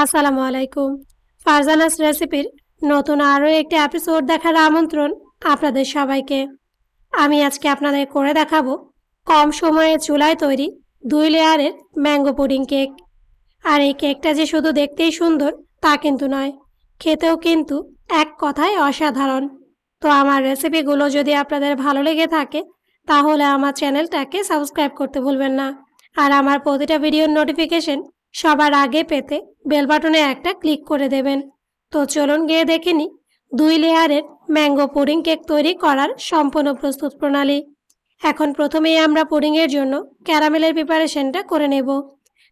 আসসালামু আলাইকুম ফারজানাস রেসিপির নতুন আরও একটি এপিসোড দেখার আমন্ত্রণ আপনাদের সবাইকে আমি আজকে আপনাদের করে দেখাবো কম সময়ে চুলায় তৈরি দুই লেয়ারের ম্যাঙ্গো পুডিং কেক আর এই কেকটা যে শুধু দেখতেই সুন্দর তা কিন্তু নয় খেতেও কিন্তু এক কথায় অসাধারণ তো আমার রেসিপিগুলো যদি আপনাদের ভালো লেগে থাকে তাহলে আমার চ্যানেলটাকে সাবস্ক্রাইব করতে ভুলবেন না আর আমার প্রতিটা ভিডিওর নোটিফিকেশন সবার আগে পেতে বেল বাটনে একটা ক্লিক করে দেবেন তো চলুন গিয়ে দেখে নিই দুই লেয়ারের ম্যাঙ্গো পুডিং কেক তৈরি করার সম্পূর্ণ প্রস্তুত প্রণালী এখন প্রথমেই আমরা পুডিংয়ের জন্য ক্যারামেলের প্রিপারেশনটা করে নেব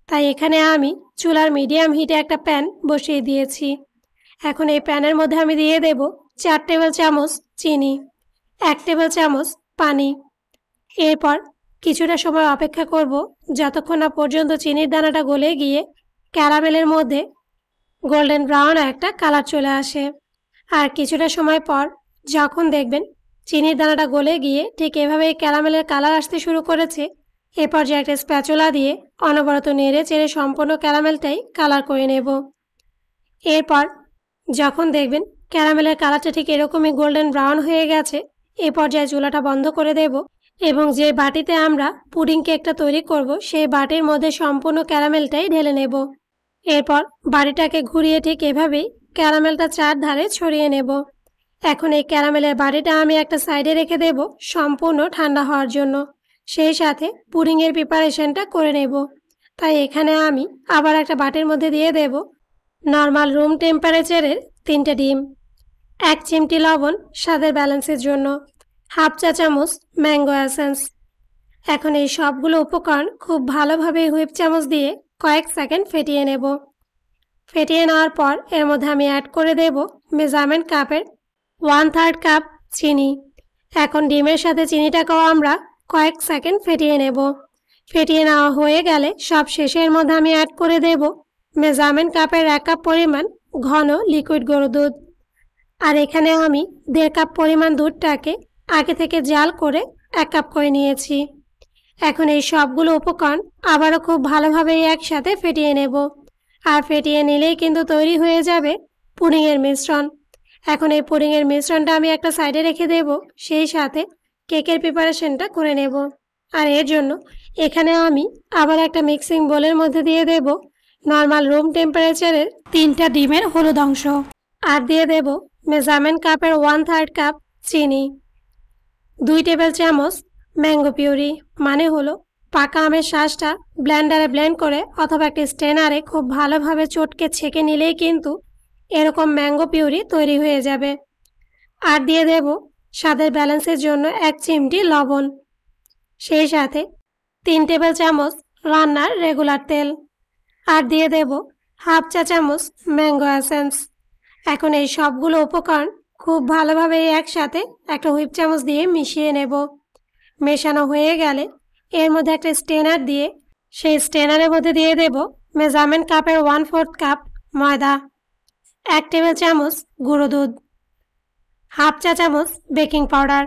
তাই এখানে আমি চুলার মিডিয়াম হিটে একটা প্যান বসিয়ে দিয়েছি এখন এই প্যানের মধ্যে আমি দিয়ে দেব চার টেবিল চামচ চিনি এক টেবিল চামচ পানি এরপর কিছুটা সময় অপেক্ষা করব যতক্ষণ না পর্যন্ত চিনির দানাটা গলে গিয়ে ক্যারামেলের মধ্যে গোল্ডেন ব্রাউন একটা কালার চলে আসে আর কিছুটা সময় পর যখন দেখবেন চিনির দানাটা গলে গিয়ে ঠিক এভাবে ক্যারামেলের কালার আসতে শুরু করেছে এ পর্যায়ে একটা স্প্যাচোলা দিয়ে অনবরত নেড়ে চেড়ে সম্পূর্ণ ক্যারামেলটাই কালার করে নেব এরপর যখন দেখবেন ক্যারামেলের কালারটা ঠিক এরকমই গোল্ডেন ব্রাউন হয়ে গেছে এ পর্যায়ে চুলাটা বন্ধ করে দেব এবং যে বাটিতে আমরা পুডিং কেকটা তৈরি করব সেই বাটির মধ্যে সম্পূর্ণ ক্যারামেলটাই ঢেলে নেব এরপর বাড়িটাকে ঘুরিয়ে ঠিক এভাবেই ক্যারামেলটা চার ধারে ছড়িয়ে নেব এখন এই ক্যারামেলের বাড়িটা আমি একটা সাইডে রেখে দেব সম্পূর্ণ ঠান্ডা হওয়ার জন্য সেই সাথে পুডিংয়ের প্রিপারেশনটা করে নেব তাই এখানে আমি আবার একটা বাটির মধ্যে দিয়ে দেব নর্মাল রুম টেম্পারেচারের তিনটে ডিম এক চিমটি লবণ স্বাদের ব্যালেন্সের জন্য হাফ চা চামচ ম্যাঙ্গো অ্যাসেন্স এখন এই সবগুলো উপকরণ খুব ভালোভাবে হুইপ চামচ দিয়ে কয়েক সেকেন্ড ফেটিয়ে নেব ফেটিয়ে নেওয়ার পর এর মধ্যে আমি অ্যাড করে দেব মেজারমেন্ট কাপের ওয়ান থার্ড কাপ চিনি এখন ডিমের সাথে চিনিটাকেও আমরা কয়েক সেকেন্ড ফেটিয়ে নেব ফেটিয়ে নেওয়া হয়ে গেলে সব শেষের মধ্যে আমি অ্যাড করে দেব মেজারমেন্ট কাপের এক কাপ পরিমাণ ঘন লিকুইড গরু দুধ আর এখানে আমি দেড় কাপ পরিমাণ দুধটাকে আগে থেকে জাল করে এক কাপ করে নিয়েছি এখন এই সবগুলো উপকরণ আবারও খুব ভালোভাবে একসাথে ফেটিয়ে নেব আর ফেটিয়ে নিলেই কিন্তু তৈরি হয়ে যাবে পুডিংয়ের মিশ্রণ এখন এই পুডিংয়ের মিশ্রণটা আমি একটা সাইডে রেখে দেব সেই সাথে কেকের প্রিপারেশনটা করে নেব আর এর জন্য এখানে আমি আবার একটা মিক্সিং বোলের মধ্যে দিয়ে দেব নর্মাল রুম টেম্পারেচারের তিনটা ডিমের হলুদ অংশ আর দিয়ে দেব মেজারমেন্ট কাপের ওয়ান থার্ড কাপ চিনি দুই টেবিল চামচ ম্যাঙ্গো পিউরি মানে হলো পাকা আমের শ্বাসটা ব্লেন্ডারে ব্লেন্ড করে অথবা একটি স্ট্রেনারে খুব ভালোভাবে চটকে ছেঁকে নিলেই কিন্তু এরকম ম্যাঙ্গো পিউরি তৈরি হয়ে যাবে আর দিয়ে দেব স্বাদের ব্যালেন্সের জন্য এক চিমটি লবণ সেই সাথে তিন টেবিল চামচ রান্নার রেগুলার তেল আর দিয়ে দেব হাফ চা চামচ ম্যাঙ্গো অ্যাসেন্স এখন এই সবগুলো উপকরণ খুব ভালোভাবে একসাথে একটা হুইপ চামচ দিয়ে মিশিয়ে নেব মেশানো হয়ে গেলে এর মধ্যে একটা স্টেনার দিয়ে সেই স্টেনারের মধ্যে দিয়ে দেব মেজারমেন্ট কাপের ওয়ান ফোর্থ কাপ ময়দা এক টেবিল চামচ গুঁড়ো দুধ হাফ চা চামচ বেকিং পাউডার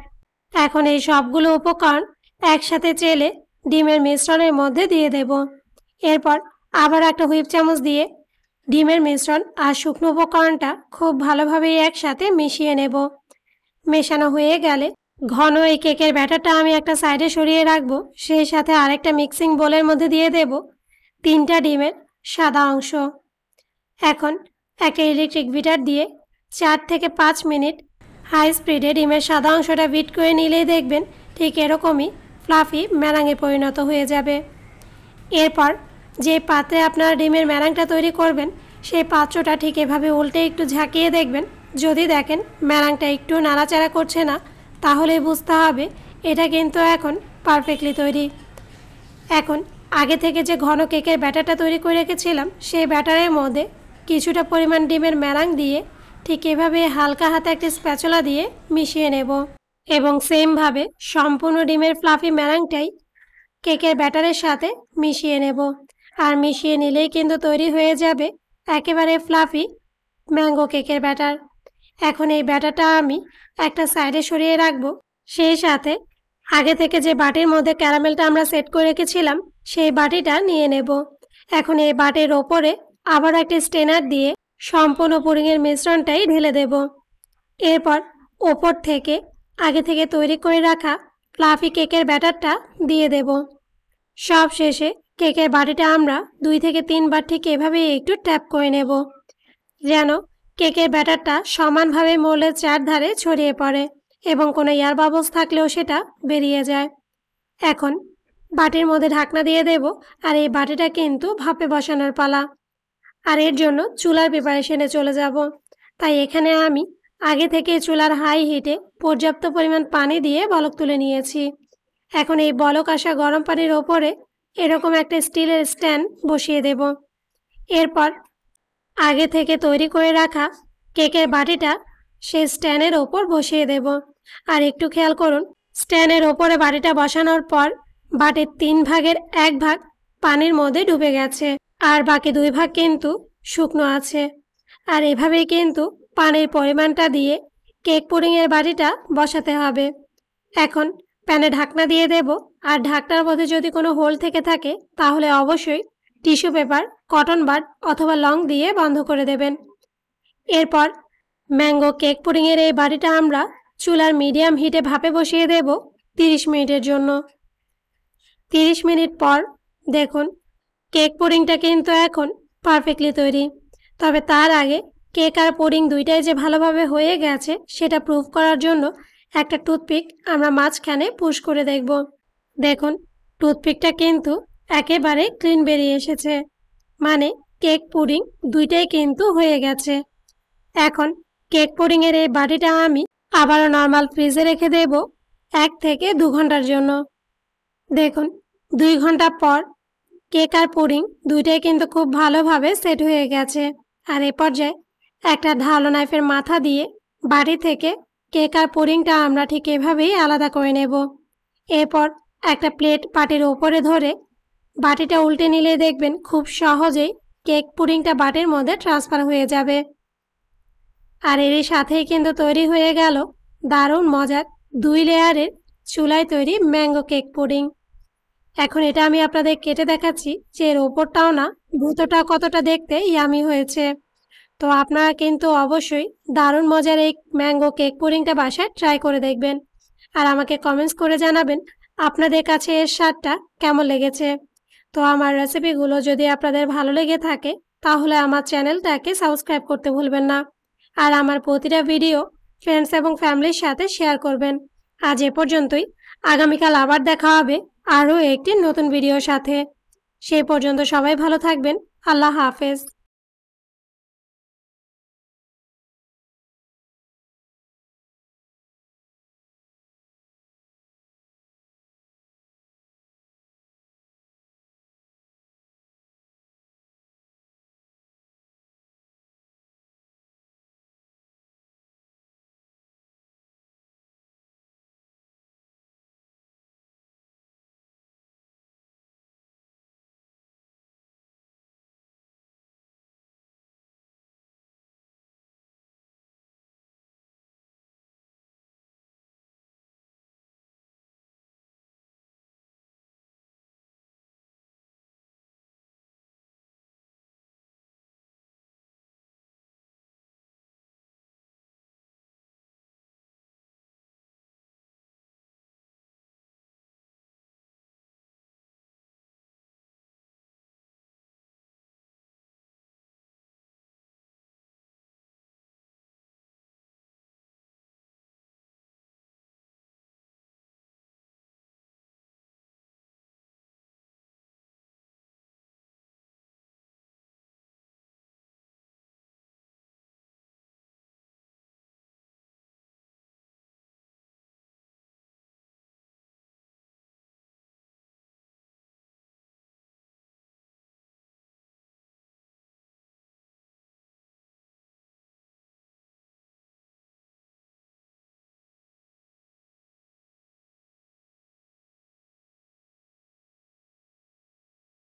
এখন এই সবগুলো উপকরণ একসাথে চেলে ডিমের মিশ্রণের মধ্যে দিয়ে দেব এরপর আবার একটা হুইপ চামচ দিয়ে ডিমের মিশ্রণ আর শুকনো উপকরণটা খুব ভালোভাবে একসাথে মিশিয়ে নেব মেশানো হয়ে গেলে ঘন এই কেকের ব্যাটারটা আমি একটা সাইডে সরিয়ে রাখবো সেই সাথে আরেকটা মিক্সিং বোলের মধ্যে দিয়ে দেব তিনটা ডিমের সাদা অংশ এখন একটা ইলেকট্রিক বিটার দিয়ে চার থেকে পাঁচ মিনিট হাই স্পিডে ডিমের সাদা অংশটা বিট করে নিলেই দেখবেন ঠিক এরকমই ফ্লাফি মেরাঙে পরিণত হয়ে যাবে এরপর যে পাত্রে আপনারা ডিমের ম্যারাংটা তৈরি করবেন সেই পাত্রটা ঠিক এভাবে উল্টে একটু ঝাঁকিয়ে দেখবেন যদি দেখেন ম্যারাংটা একটু নাড়াচাড়া করছে না তাহলে বুঝতে হবে এটা কিন্তু এখন পারফেক্টলি তৈরি এখন আগে থেকে যে ঘন কেকের ব্যাটারটা তৈরি করে রেখেছিলাম সেই ব্যাটারের মধ্যে কিছুটা পরিমাণ ডিমের ম্যারাং দিয়ে ঠিক এভাবে হালকা হাতে একটি স্প্যাচলা দিয়ে মিশিয়ে নেব এবং সেমভাবে সম্পূর্ণ ডিমের ফ্লাফি ম্যারাংটাই কেকের ব্যাটারের সাথে মিশিয়ে নেব আর মিশিয়ে নিলেই কিন্তু তৈরি হয়ে যাবে একেবারে ফ্লাফি ম্যাঙ্গো কেকের ব্যাটার এখন এই ব্যাটারটা আমি একটা সাইডে সরিয়ে রাখবো সেই সাথে আগে থেকে যে বাটির মধ্যে ক্যারামেলটা আমরা সেট করে রেখেছিলাম সেই বাটিটা নিয়ে নেব এখন এই বাটির ওপরে আবার একটি স্টেনার দিয়ে সম্পূর্ণ পুরিংয়ের মিশ্রণটাই ঢেলে দেব এরপর ওপর থেকে আগে থেকে তৈরি করে রাখা ফ্লাফি কেকের ব্যাটারটা দিয়ে দেব সব শেষে কেকের বাটিটা আমরা দুই থেকে তিনবার ঠিক এভাবে একটু ট্যাপ করে নেব যেন কেকের ব্যাটারটা সমানভাবে মোলের চারধারে ছড়িয়ে পড়ে এবং কোনো এয়ার বাবলস থাকলেও সেটা বেরিয়ে যায় এখন বাটির মধ্যে ঢাকনা দিয়ে দেব আর এই বাটিটা কিন্তু ভাপে বসানোর পালা আর এর জন্য চুলার প্রিপারেশনে চলে যাব তাই এখানে আমি আগে থেকে চুলার হাই হিটে পর্যাপ্ত পরিমাণ পানি দিয়ে বলক তুলে নিয়েছি এখন এই বলক আসা গরম পানির ওপরে এরকম একটা স্টিলের স্ট্যান্ড বসিয়ে দেব এরপর আগে থেকে তৈরি করে রাখা কেকের বাটিটা সেই স্ট্যান্ডের ওপর বসিয়ে দেব আর একটু খেয়াল করুন স্ট্যান্ডের ওপরে বাটিটা বসানোর পর বাটির তিন ভাগের এক ভাগ পানির মধ্যে ডুবে গেছে আর বাকি দুই ভাগ কিন্তু শুকনো আছে আর এভাবেই কিন্তু পানির পরিমাণটা দিয়ে কেক পুডিংয়ের বাটিটা বসাতে হবে এখন প্যানে ঢাকনা দিয়ে দেব আর ঢাকনার মধ্যে যদি কোনো হোল থেকে থাকে তাহলে অবশ্যই টিস্যু পেপার কটন বাড অথবা লং দিয়ে বন্ধ করে দেবেন এরপর ম্যাঙ্গো কেক পুডিংয়ের এই বাড়িটা আমরা চুলার মিডিয়াম হিটে ভাপে বসিয়ে দেব তিরিশ মিনিটের জন্য তিরিশ মিনিট পর দেখুন কেক পুডিংটা কিন্তু এখন পারফেক্টলি তৈরি তবে তার আগে কেক আর পুডিং দুইটাই যে ভালোভাবে হয়ে গেছে সেটা প্রুভ করার জন্য একটা টুথপিক আমরা মাঝখানে পুশ করে দেখব দেখুন টুথপিকটা কিন্তু একেবারে ক্লিন বেরিয়ে এসেছে মানে কেক পুডিং দুইটাই কিন্তু হয়ে গেছে এখন কেক পুডিংয়ের এই বাটিটা আমি আবারও নর্মাল ফ্রিজে রেখে দেব এক থেকে দু ঘন্টার জন্য দেখুন দুই ঘন্টা পর কেক আর পুডিং দুইটাই কিন্তু খুব ভালোভাবে সেট হয়ে গেছে আর এ পর্যায়ে একটা ধালো নাইফের মাথা দিয়ে বাড়ি থেকে কেক আর পুডিংটা আমরা ঠিক এভাবেই আলাদা করে নেব এরপর একটা প্লেট বাটির ওপরে ধরে বাটিটা উল্টে নিলে দেখবেন খুব সহজেই কেক পুডিংটা বাটির মধ্যে ট্রান্সফার হয়ে যাবে আর এর সাথেই কিন্তু তৈরি হয়ে গেল দারুণ মজার দুই লেয়ারের চুলায় তৈরি ম্যাঙ্গো কেক পুডিং এখন এটা আমি আপনাদের কেটে দেখাচ্ছি যে এর ওপরটাও না ভূতটা কতটা দেখতে ইয়ামি হয়েছে তো আপনারা কিন্তু অবশ্যই দারুণ মজার এই ম্যাঙ্গো কেক পুডিংটা বাসায় ট্রাই করে দেখবেন আর আমাকে কমেন্টস করে জানাবেন আপনাদের কাছে এর স্বাদটা কেমন লেগেছে তো আমার রেসিপিগুলো যদি আপনাদের ভালো লেগে থাকে তাহলে আমার চ্যানেলটাকে সাবস্ক্রাইব করতে ভুলবেন না আর আমার প্রতিটা ভিডিও ফ্রেন্ডস এবং ফ্যামিলির সাথে শেয়ার করবেন আজ এ পর্যন্তই আগামীকাল আবার দেখা হবে আরও একটি নতুন ভিডিওর সাথে সেই পর্যন্ত সবাই ভালো থাকবেন আল্লাহ হাফেজ